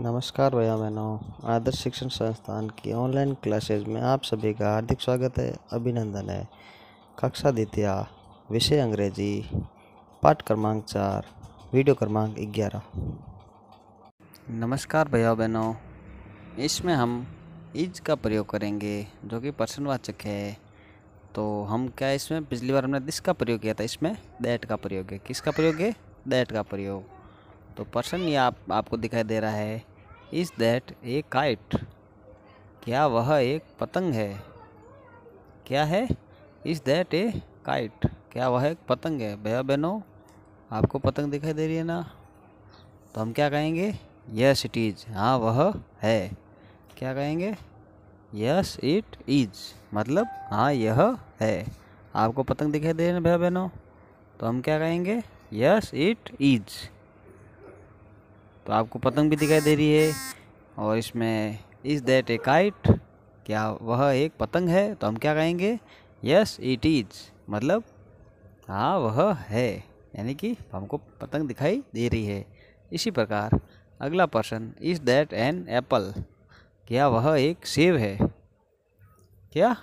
नमस्कार भैया बहनों आदर्श शिक्षण संस्थान की ऑनलाइन क्लासेज में आप सभी का हार्दिक स्वागत है अभिनंदन है कक्षा द्वितीय विषय अंग्रेजी पाठ क्रमांक चार वीडियो क्रमांक ग्यारह नमस्कार भैया बहनों इसमें हम इज का प्रयोग करेंगे जो कि प्रश्नवाचक है तो हम क्या इसमें पिछली बार हमने दिस का प्रयोग किया था इसमें दैट का प्रयोग है किसका प्रयोग है दैट का प्रयोग तो पर्सन ये आप आपको दिखाई दे रहा है इज़ दैट ए काइट क्या वह एक पतंग है क्या है इज़ दैट ए काइट क्या वह एक पतंग है भैया बहनों आपको पतंग दिखाई दे रही है ना तो हम क्या कहेंगे यस इट इज़ हाँ वह है क्या कहेंगे यस इट इज़ मतलब हाँ यह है आपको पतंग दिखाई दे रही है ना भैया बहनों तो हम क्या कहेंगे यस इट इज़ तो आपको पतंग भी दिखाई दे रही है और इसमें इज़ दैट ए काइट क्या वह एक पतंग है तो हम क्या कहेंगे यस इट इज मतलब हाँ वह है यानी कि हमको पतंग दिखाई दे रही है इसी प्रकार अगला प्रश्न इज़ दैट एन एप्पल क्या वह एक सेब है क्या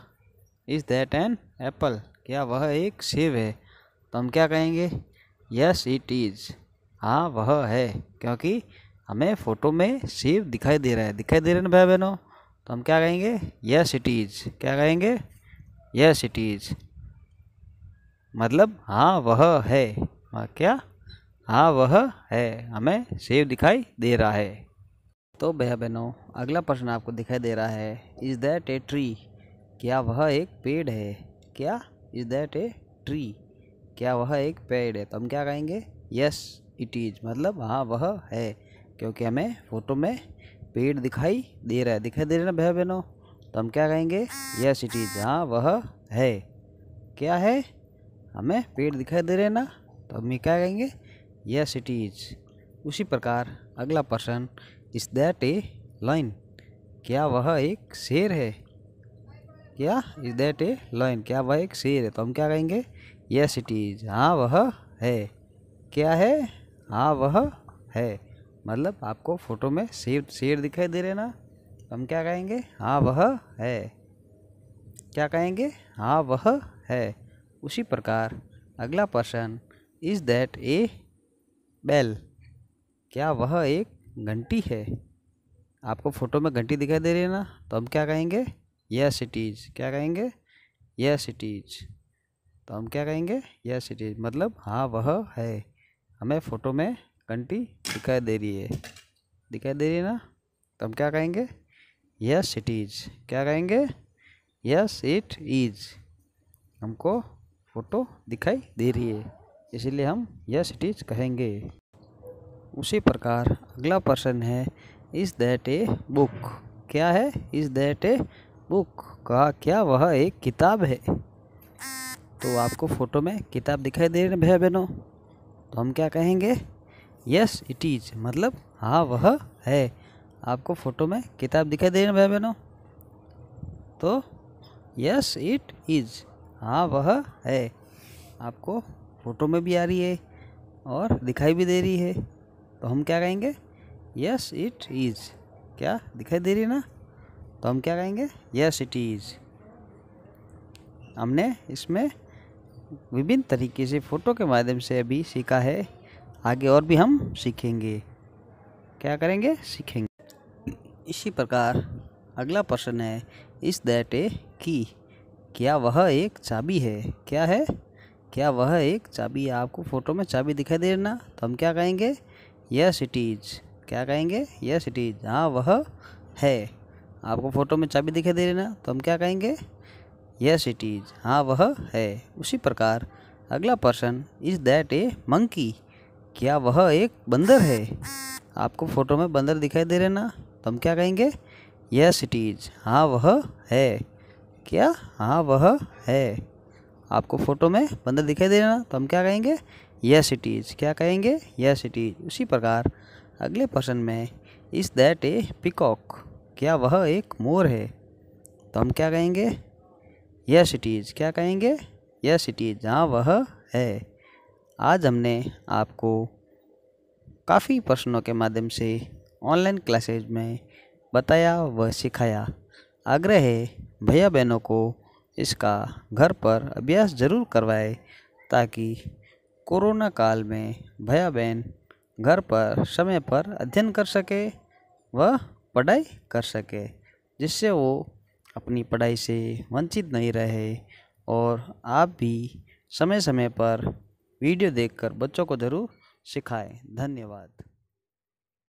इज़ दैट एन एप्पल क्या वह एक सेब है तो हम क्या कहेंगे यस इट इज़ हाँ वह है क्योंकि हमें फोटो में शिव दिखाई दे रहा है दिखाई दे रहे ना भाई बहनों तो हम क्या कहेंगे यस इट इज़ क्या कहेंगे यस इट इज़ मतलब हाँ वह है हाँ, क्या हाँ वह है हमें सेव दिखाई दे रहा है तो भैया बहनों अगला प्रश्न आपको दिखाई दे रहा है इज़ दैट ए ट्री क्या वह एक पेड़ है क्या इज़ दैट ए ट्री क्या वह एक पेड़ है तो हम क्या कहेंगे यस इट इज़ मतलब हाँ वह है क्योंकि हमें फ़ोटो में पेड़ दिखाई दे रहा है दिखाई दे रहा है ना भैया बहनों तो हम क्या कहेंगे यस इट इज़ हाँ वह है क्या है हमें पेड़ दिखाई दे रहे हैं ना तो हम क्या कहेंगे यस इट इज़ उसी प्रकार अगला प्रश्न इज़ दैट ए लाइन क्या वह एक शेर है क्या इज़ दैट ए लाइन क्या वह एक शेर है तो हम क्या कहेंगे यस इट इज़ हाँ वह है क्या है हाँ वह है मतलब आपको फ़ोटो में शेर शेर दिखाई दे रहे ना हम क्या कहेंगे हाँ वह है क्या कहेंगे हाँ वह है उसी प्रकार अगला प्रश्न इज़ दैट ए बेल क्या वह एक घंटी है आपको फ़ोटो में घंटी दिखाई दे रही है ना तो हम क्या कहेंगे यस इट इज़ क्या कहेंगे यस इट इज़ तो हम क्या कहेंगे यस इट इज़ मतलब हाँ वह है हमें फ़ोटो में घंटी दिखाई दे रही है दिखाई दे रही है ना तो हम क्या कहेंगे यस इट इज क्या कहेंगे यस इट इज हमको फ़ोटो दिखाई दे रही है इसीलिए हम यस इट इज कहेंगे उसी प्रकार अगला प्रश्न है इज़ दैट ए बुक क्या है इज़ दैट ए बुक कहा क्या वह एक किताब है तो आपको फ़ोटो में किताब दिखाई दे रही है भैया बहनों तो हम क्या कहेंगे यस इट इज़ मतलब हाँ वह है आपको फ़ोटो में किताब दिखाई दे रही भाई बहनों तो यस इट इज़ हाँ वह है आपको फ़ोटो में भी आ रही है और दिखाई भी दे रही है तो हम क्या कहेंगे यस इट इज़ क्या दिखाई दे रही है ना तो हम क्या कहेंगे यस इट इज़ हमने इसमें विभिन्न तरीके से फ़ोटो के माध्यम से अभी सीखा है आगे और भी हम सीखेंगे क्या करेंगे सीखेंगे इसी प्रकार अगला प्रश्न है इस दैट ए की क्या वह एक चाबी है क्या है क्या वह एक चाबी है आपको फ़ोटो में चाबी दिखाई दे ना तो हम क्या कहेंगे यस इट इज़ क्या कहेंगे यस इट इज़ हाँ वह है आपको फ़ोटो में चाबी दिखाई दे रही ना तो हम क्या कहेंगे यस इट इज़ हाँ वह है उसी प्रकार अगला person is that a monkey क्या वह एक बंदर है आपको फ़ोटो में बंदर दिखाई दे रहे ना तो हम क्या कहेंगे यस इट इज़ हाँ वह है क्या हाँ वह है आपको फ़ोटो में बंदर दिखाई दे रहे ना तो हम क्या कहेंगे यस इट इज़ क्या कहेंगे यस इट इज़ उसी प्रकार अगले पर्सन में इज़ दैट ए पिकॉक क्या वह एक मोर है तो हम क्या कहेंगे यस इट इज़ क्या कहेंगे यस इट इज़ हाँ वह है आज हमने आपको काफ़ी प्रश्नों के माध्यम से ऑनलाइन क्लासेज में बताया व सिखाया आग्रह है भैया बहनों को इसका घर पर अभ्यास ज़रूर करवाए ताकि कोरोना काल में भैया बहन घर पर समय पर अध्ययन कर सके व पढ़ाई कर सके जिससे वो अपनी पढ़ाई से वंचित नहीं रहे और आप भी समय समय पर वीडियो देखकर बच्चों को ज़रूर सिखाएं धन्यवाद